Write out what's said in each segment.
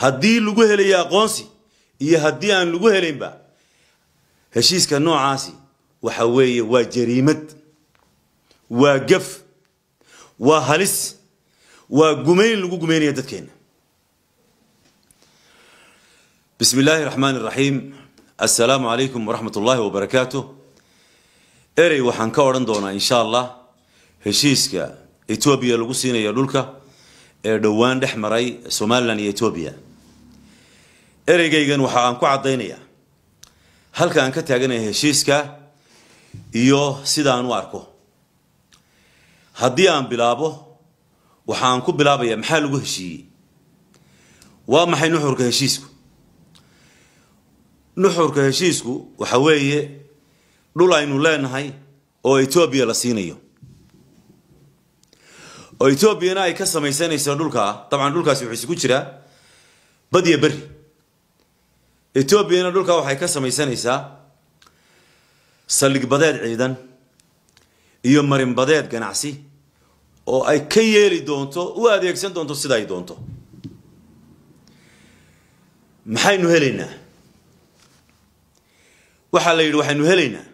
haddii lagu helaya aqoonsi iyo haddii aan lagu helaynba heshiiska noocaasi waxa weeye waa jariimad waa gaf waa halis waa gumayn lagu gumaynaya dadkeena بسم الله الرحمن الرحيم السلام عليكم ورحمة الله وبركاته إري وحن كورن دونا إن شاء الله هشيسكا إثيوبيا لغسينا يا لولكا إردوان دحمري سومالان إثيوبيا ereygaygan waxa aan ku caddaynayaa halka aan ka taaganaya heshiiska iyo sida aan u arko haddii aan bilaabo waxa aan ku bilaabayaa maxaa lagu heshiiyey waa maxay nuxurka heshiisku nuxurka heshiisku waxa weeye dhul aynu leenahay oo etoobiya la siinayo oo etoobiyana ay ka samaysanayso dhulkaa dabcan dhulkaasi wuxuu isugu jiraa badiyo berri etoobiyana dhulka waxay ka samaysanaysaa saldhig badeed ciidan iyo marinbadeed ganacsi oo ay ka yeeli doonto u adeegsan doonto sida ay doonto maxaynu helaynaa waxaa la yidhi waxaynu helaynaa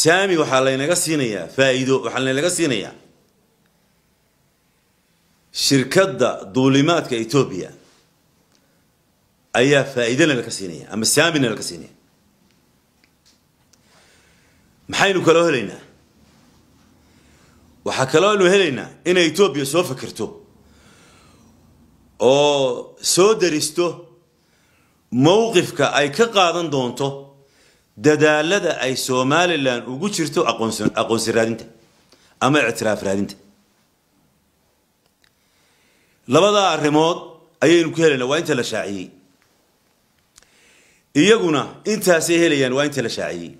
saami waxaa laynaga siinayaa faa'iido waxaa laynaga siinayaa shirkadda duulimaadka etoobiya ayaa faaidana laka siinaya ama saamina laka siinaya maxaynu kaloo helaynaa waxaa kaloonu helaynaa inay etoobiya soo fakirto oo soo daristo mowqifka ay ka qaadan doonto dadaalada ay somalilan ugu jirto aqoonsi raadinta ama ictiraaf raadinta labadaa arrimood ayaynu ku helayna waa inta la shaaciyey iyaguna intaasay helayaan waa inta la shaaciyey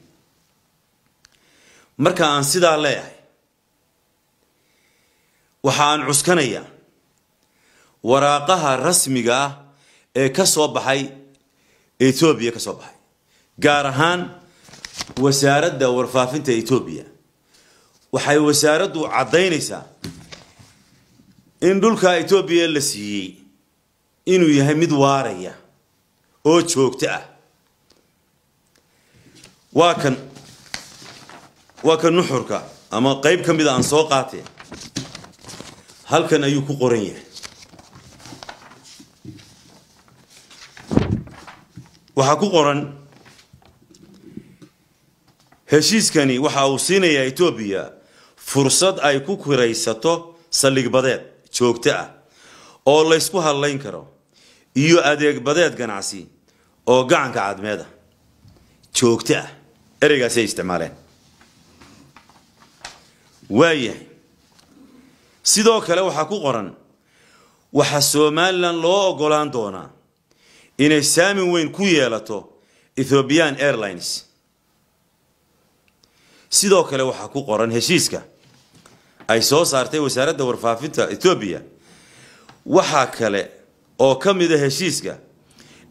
marka aan sidaa leeyahay waxa aan cuskanayaa waraaqaha rasmiga ah ee ka soo baxay etoobiya ka soo baxay gaar ahaan wasaaradda warfaafinta etoobiya waxay wasaaraddu caddaynaysaa in dhulka etoobiya la siiyey inuu yahay mid waaraya oo joogto ah waa kan waa kan nuxurka ama qayb ka mida ah aan soo qaatay halkan ayuu ku qoran yahay waxaa ku qoran heshiiskani waxa uu siinayaa etoobiya fursad ay ku kiraysato saldhigbadeed joogto ah oo laysku hadlayn karo iyo adeeg badeed ganacsi oo gacanka caadmeeda ah joogto ah ereygaasay isticmaaleen waayahay sidoo kale waxaa ku qoran waxaa somalilan loo ogolaan doonaa inay saamin weyn ku yeelato ethiopian airlines sidoo kale waxaa ku qoran heshiiska ay soo saartay wasaaradda warfaafinta ethoobiya waxaa kale oo ka mida ah heshiiska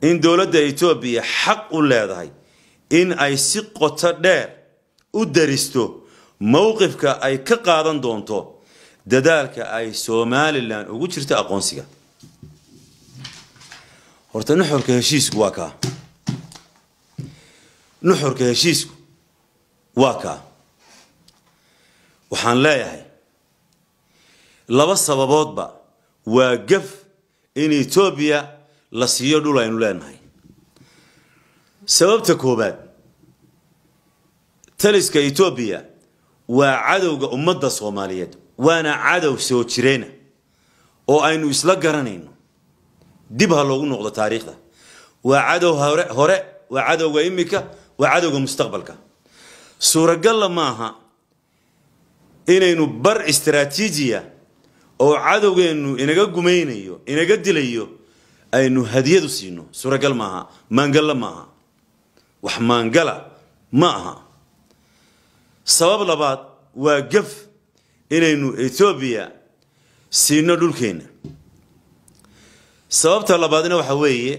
in dowladda etoobiya xaq u leedahay in ay si qoto dheer u daristo mowqifka ay ka qaadan doonto dadaalka ay somalilan ugu jirto aqoonsiga horta nuxurka heshiisku waa kaa nuxurka heshiisku waa kaa waxaan leeyahay laba sababoodba waa gaf in etoobiya la siiyo dhul aynu leenahay sababta koobaad taliska Ethiopia waa cadowga ummadda soomaaliyeed waana cadow soo jireena oo aynu isla garanayno dib ha loogu noqdo taariikhda waa cadow hore hore waa cadowga imika waa cadowga mustaqbalka suuragalla maaha inaynu bar istaraatiijiya oo cadowgeennu inaga gumaynayo inaga dilayo aynu hadiyadu siino suuragal maaha maangalla maaha wax maangala ma aha sabab labaad waa gaf inaynu etoobiya siino dhulkeenna sababta labaadna waxa weeye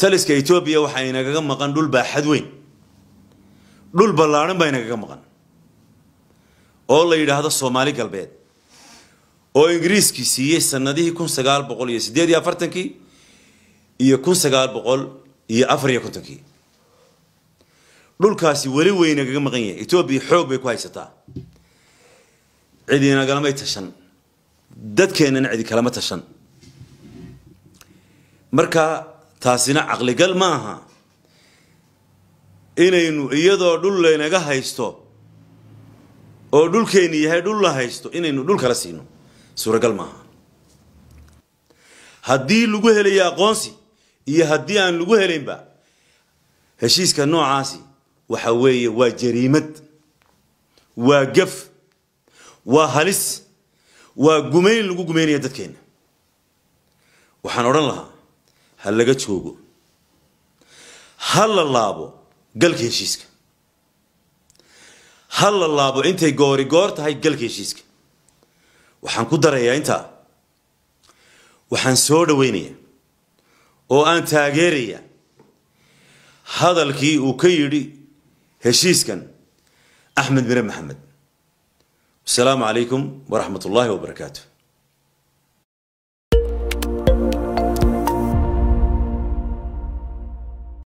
taliska etoobiya waxaa inagaga maqan dhul baaxad weyn dhul ballaaran baa inagaga maqan oo la yidhaahdo soomaali galbeed oo ingiriiskii siiyey sannadihii kun sagaal boqol iyo siddeed iyo afartankii iyo kun sagaal boqol iyo afar iyo kontonkii dhulkaasi weli weyna kaga maqan yahay etoobiya xoog bay ku haysataa cidinagalamay tashan dadkeennana cidi kalama tashan marka taasina caqligal ma aha inaynu iyadoo dhul laynaga haysto oo dhulkeenni yahay dhul la haysto inaynu dhul kala siino suuragal maaha haddii lagu helayo aqoonsi iyo haddii aan lagu helaynba heshiiska noocaasi waxa weeye waa jariimad waa gaf waa halis waa gumayn lagu gumaynaya dadkeenna waxaan odhan lahaa ha laga joogo ha la laabo galka heshiiska ha la laabo intay goori goor tahay galka heshiiska waxaan ku darayaa intaa waxaan soo dhaweynaya oo aan taageerayaa hadalkii uu ka yidhi كان أحمد بن محمد السلام عليكم ورحمة الله وبركاته